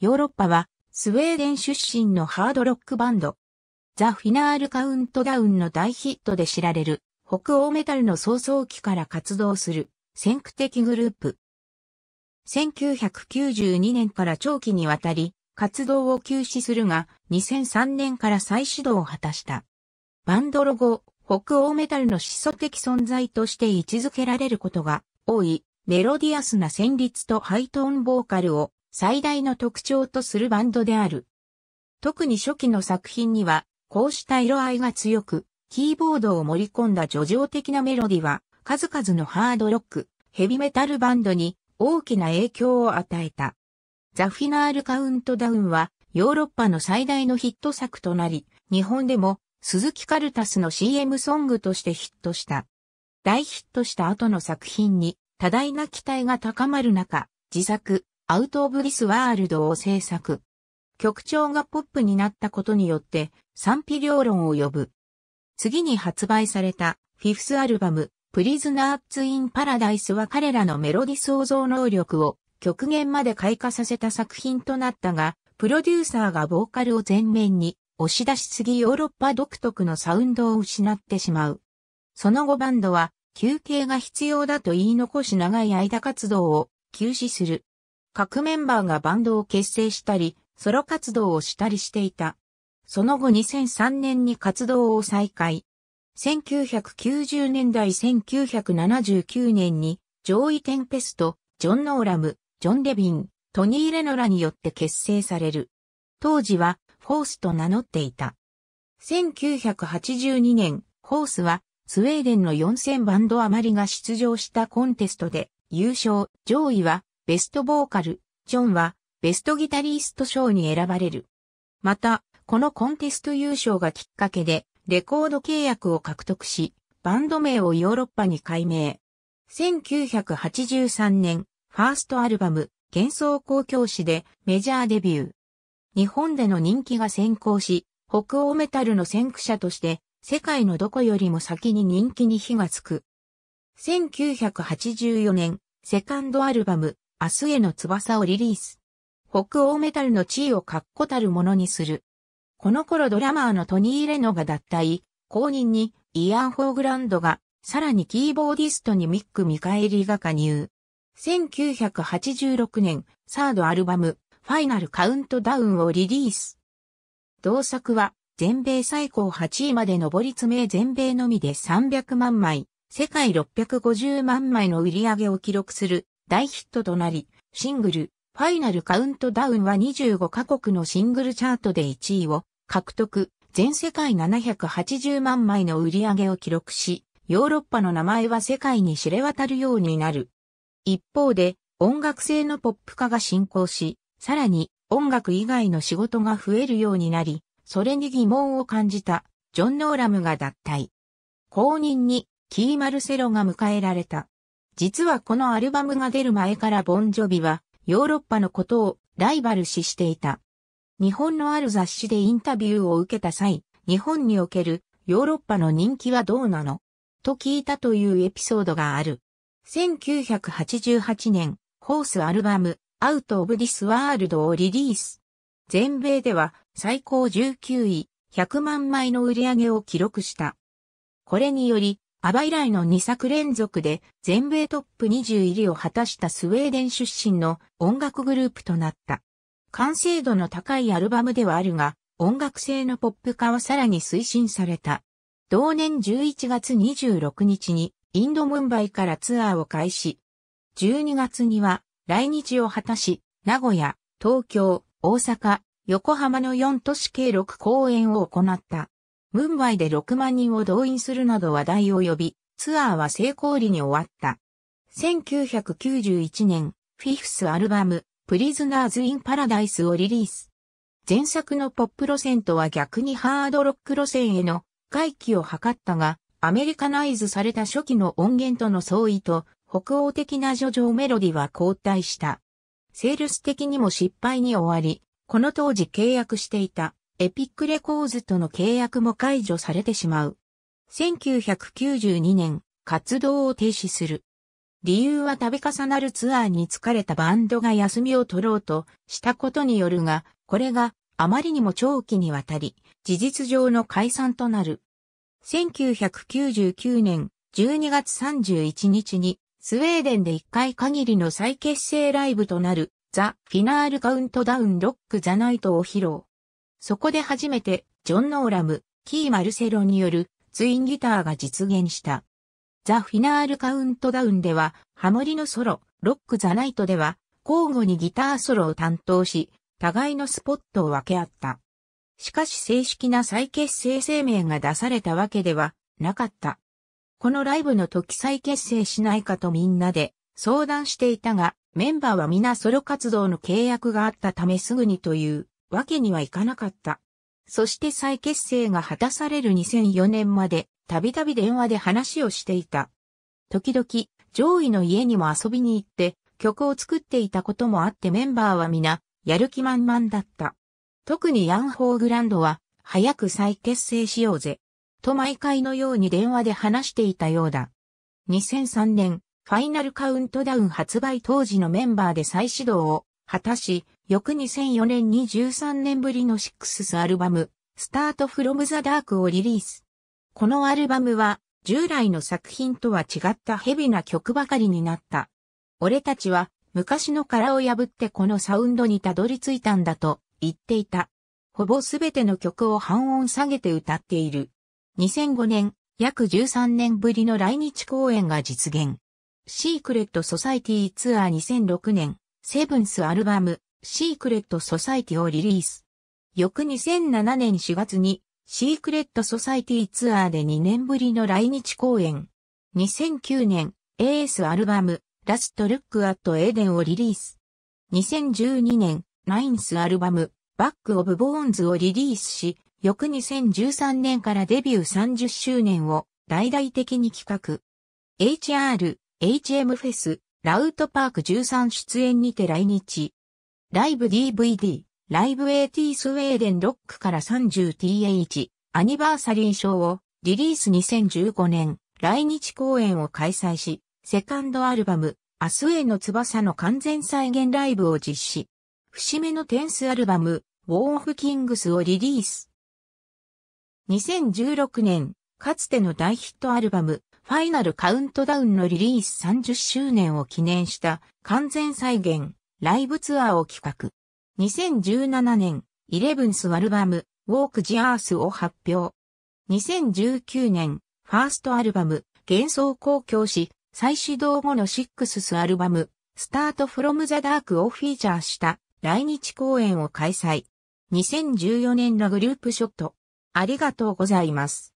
ヨーロッパはスウェーデン出身のハードロックバンド。ザ・フィナール・カウントダウンの大ヒットで知られる北欧メタルの創造期から活動する先駆的グループ。1992年から長期にわたり活動を休止するが2003年から再始動を果たした。バンドロゴ、北欧メタルの始祖的存在として位置づけられることが多いメロディアスな旋律とハイトーンボーカルを最大の特徴とするバンドである。特に初期の作品には、こうした色合いが強く、キーボードを盛り込んだ叙情的なメロディは、数々のハードロック、ヘビメタルバンドに大きな影響を与えた。ザ・フィナール・カウントダウンは、ヨーロッパの最大のヒット作となり、日本でも鈴木カルタスの CM ソングとしてヒットした。大ヒットした後の作品に多大な期待が高まる中、自作、アウト・オブ・ディス・ワールドを制作。曲調がポップになったことによって賛否両論を呼ぶ。次に発売されたフィフスアルバム、プリズナーツ・イン・パラダイスは彼らのメロディ創造能力を極限まで開花させた作品となったが、プロデューサーがボーカルを前面に押し出しすぎヨーロッパ独特のサウンドを失ってしまう。その後バンドは休憩が必要だと言い残し長い間活動を休止する。各メンバーがバンドを結成したり、ソロ活動をしたりしていた。その後2003年に活動を再開。1990年代1979年に、ジョーイ・テンペスト、ジョン・ノーラム、ジョン・レビン、トニー・レノラによって結成される。当時は、フォースと名乗っていた。1982年、ホースは、スウェーデンの4000バンド余りが出場したコンテストで、優勝、上位は、ベストボーカル、ジョンは、ベストギタリスト賞に選ばれる。また、このコンテスト優勝がきっかけで、レコード契約を獲得し、バンド名をヨーロッパに改名。1983年、ファーストアルバム、幻想公共誌でメジャーデビュー。日本での人気が先行し、北欧メタルの先駆者として、世界のどこよりも先に人気に火がつく。1984年、セカンドアルバム、明日への翼をリリース。北欧メタルの地位を確固たるものにする。この頃ドラマーのトニー・レノが脱退、後任にイアン・ホーグランドが、さらにキーボーディストにミック・ミカエリが加入。1986年、サードアルバム、ファイナルカウントダウンをリリース。同作は、全米最高8位まで上り詰め全米のみで300万枚、世界650万枚の売り上げを記録する大ヒットとなり、シングル、ファイナルカウントダウンは25カ国のシングルチャートで1位を獲得、全世界780万枚の売り上げを記録し、ヨーロッパの名前は世界に知れ渡るようになる。一方で、音楽性のポップ化が進行し、さらに音楽以外の仕事が増えるようになり、それに疑問を感じたジョン・ノーラムが脱退。後任にキー・マルセロが迎えられた。実はこのアルバムが出る前からボンジョビはヨーロッパのことをライバル視していた。日本のある雑誌でインタビューを受けた際、日本におけるヨーロッパの人気はどうなのと聞いたというエピソードがある。1988年、ホースアルバム、アウト・オブ・ディス・ワールドをリリース。全米では最高19位、100万枚の売り上げを記録した。これにより、アバ以来の2作連続で全米トップ20入りを果たしたスウェーデン出身の音楽グループとなった。完成度の高いアルバムではあるが、音楽性のポップ化はさらに推進された。同年11月26日にインドムンバイからツアーを開始。12月には来日を果たし、名古屋、東京、大阪、横浜の4都市計6公演を行った。ムンバイで6万人を動員するなど話題を呼び、ツアーは成功裏に終わった。1991年、フィフスアルバム、プリズナーズ・イン・パラダイスをリリース。前作のポップ路線とは逆にハードロック路線への回帰を図ったが、アメリカナイズされた初期の音源との相違と、北欧的な叙情メロディは後退した。セールス的にも失敗に終わり、この当時契約していたエピックレコーズとの契約も解除されてしまう。1992年、活動を停止する。理由は度重なるツアーに疲れたバンドが休みを取ろうとしたことによるが、これがあまりにも長期にわたり、事実上の解散となる。1999年12月31日に、スウェーデンで1回限りの再結成ライブとなる、ザ・フィナール・カウントダウン・ロック・ザ・ナイトを披露。そこで初めて、ジョン・ノーラム、キー・マルセロによるツインギターが実現した。ザ・フィナール・カウントダウンでは、ハモリのソロ、ロック・ザ・ナイトでは、交互にギターソロを担当し、互いのスポットを分け合った。しかし正式な再結成声明が出されたわけではなかった。このライブの時再結成しないかとみんなで相談していたが、メンバーは皆ソロ活動の契約があったためすぐにというわけにはいかなかった。そして再結成が果たされる2004年まで、たびたび電話で話をしていた。時々、上位の家にも遊びに行って、曲を作っていたこともあってメンバーは皆、やる気満々だった。特にヤンホーグランドは、早く再結成しようぜ。と毎回のように電話で話していたようだ。2003年、ファイナルカウントダウン発売当時のメンバーで再始動を果たし、翌2004年に13年ぶりのシックスアルバム、スタートフロムザダークをリリース。このアルバムは、従来の作品とは違ったヘビな曲ばかりになった。俺たちは、昔の殻を破ってこのサウンドにたどり着いたんだと言っていた。ほぼすべての曲を半音下げて歌っている。2005年、約13年ぶりの来日公演が実現。シークレットソサイティツアー2006年、セブンスアルバム、シークレット・ソサイティをリリース。翌2007年4月に、シークレット・ソサイティツアーで2年ぶりの来日公演。2009年、AS アルバム、ラスト・ルック・アット・エーデンをリリース。2012年、ナインスアルバム、バック・オブ・ボーンズをリリースし、翌2013年からデビュー30周年を大々的に企画。HR、HM フェス、ラウトパーク13出演にて来日。ライブ DVD、ライブ AT スウェーデンロックから 30th アニバーサリー賞をリリース2015年来日公演を開催し、セカンドアルバム、明日への翼の完全再現ライブを実施。節目のテンスアルバム、ウォーフキングスをリリース。2016年、かつての大ヒットアルバム、ファイナルカウントダウンのリリース30周年を記念した完全再現ライブツアーを企画。2017年、イレブンスアルバム、ウォーク・ジ・アースを発表。2019年、ファーストアルバム、幻想公共し、再始動後のシックススアルバム、スタート・フロム・ザ・ダークをフィーチャーした来日公演を開催。2014年のグループショット。ありがとうございます。